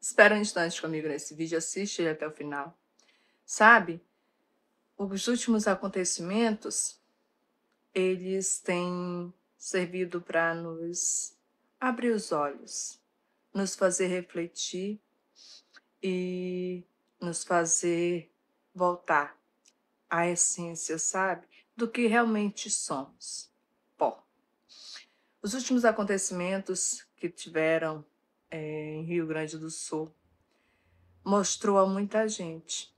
Espera um instante comigo nesse vídeo, assiste ele até o final. Sabe, os últimos acontecimentos, eles têm servido para nos abrir os olhos, nos fazer refletir e nos fazer voltar à essência, sabe, do que realmente somos. Pó. Os últimos acontecimentos que tiveram é, em Rio Grande do Sul, mostrou a muita gente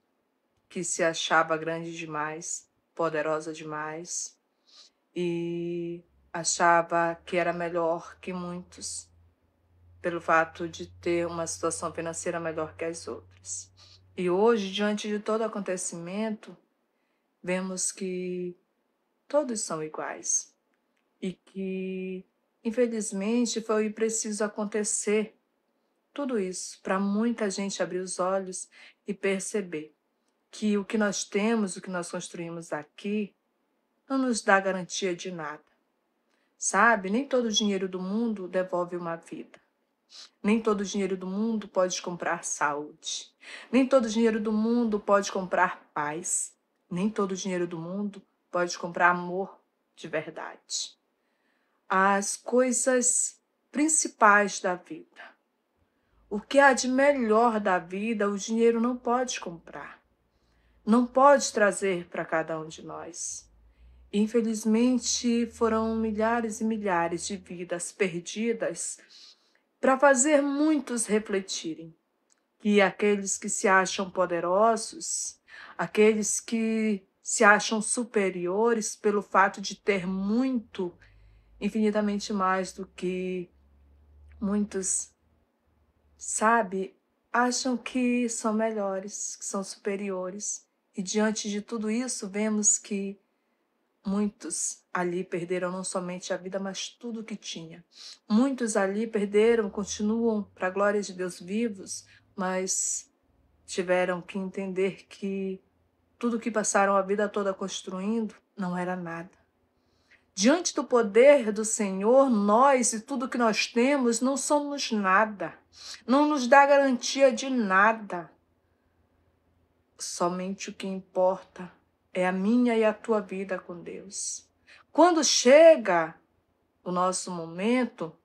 que se achava grande demais, poderosa demais e achava que era melhor que muitos pelo fato de ter uma situação financeira melhor que as outras. E hoje, diante de todo acontecimento, vemos que todos são iguais e que, infelizmente, foi preciso acontecer tudo isso para muita gente abrir os olhos e perceber que o que nós temos, o que nós construímos aqui, não nos dá garantia de nada. Sabe, nem todo o dinheiro do mundo devolve uma vida. Nem todo o dinheiro do mundo pode comprar saúde. Nem todo o dinheiro do mundo pode comprar paz. Nem todo o dinheiro do mundo pode comprar amor de verdade. As coisas principais da vida o que há de melhor da vida o dinheiro não pode comprar, não pode trazer para cada um de nós. Infelizmente, foram milhares e milhares de vidas perdidas para fazer muitos refletirem que aqueles que se acham poderosos, aqueles que se acham superiores pelo fato de ter muito, infinitamente mais do que muitos sabe, acham que são melhores, que são superiores. E diante de tudo isso, vemos que muitos ali perderam não somente a vida, mas tudo o que tinha. Muitos ali perderam, continuam, para a glória de Deus, vivos, mas tiveram que entender que tudo que passaram a vida toda construindo não era nada. Diante do poder do Senhor, nós e tudo que nós temos não somos nada, não nos dá garantia de nada. Somente o que importa é a minha e a tua vida com Deus. Quando chega o nosso momento,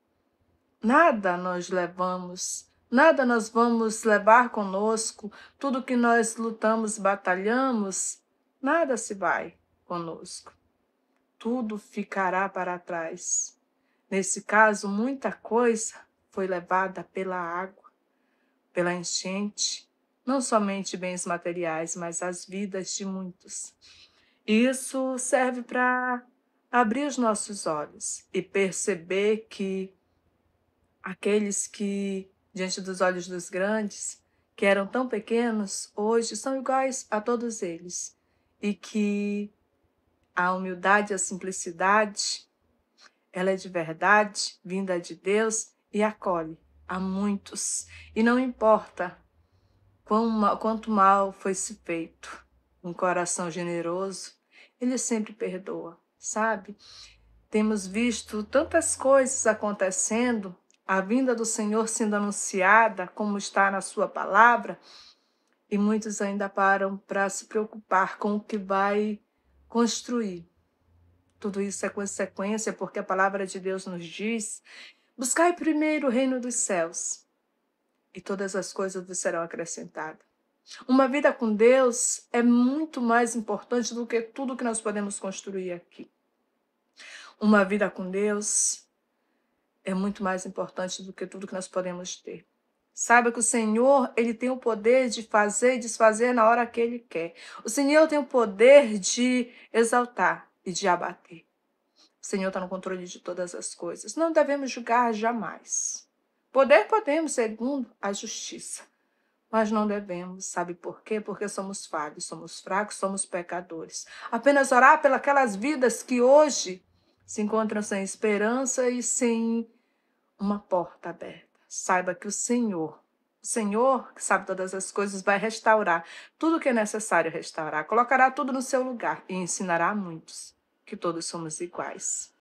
nada nós levamos, nada nós vamos levar conosco, tudo que nós lutamos, batalhamos, nada se vai conosco tudo ficará para trás. Nesse caso, muita coisa foi levada pela água, pela enchente, não somente bens materiais, mas as vidas de muitos. Isso serve para abrir os nossos olhos e perceber que aqueles que, diante dos olhos dos grandes, que eram tão pequenos, hoje são iguais a todos eles e que a humildade e a simplicidade, ela é de verdade, vinda de Deus e acolhe a muitos. E não importa quão, quanto mal foi se feito, um coração generoso, ele sempre perdoa, sabe? Temos visto tantas coisas acontecendo, a vinda do Senhor sendo anunciada, como está na Sua palavra, e muitos ainda param para se preocupar com o que vai construir. Tudo isso é consequência porque a palavra de Deus nos diz: buscai primeiro o reino dos céus, e todas as coisas vos serão acrescentadas. Uma vida com Deus é muito mais importante do que tudo que nós podemos construir aqui. Uma vida com Deus é muito mais importante do que tudo que nós podemos ter. Saiba que o Senhor, ele tem o poder de fazer e desfazer na hora que ele quer. O Senhor tem o poder de exaltar e de abater. O Senhor está no controle de todas as coisas. Não devemos julgar jamais. Poder podemos, segundo a justiça. Mas não devemos, sabe por quê? Porque somos falhos, somos fracos, somos pecadores. Apenas orar pelas vidas que hoje se encontram sem esperança e sem uma porta aberta. Saiba que o Senhor, o Senhor que sabe todas as coisas, vai restaurar tudo o que é necessário restaurar, colocará tudo no seu lugar e ensinará a muitos que todos somos iguais.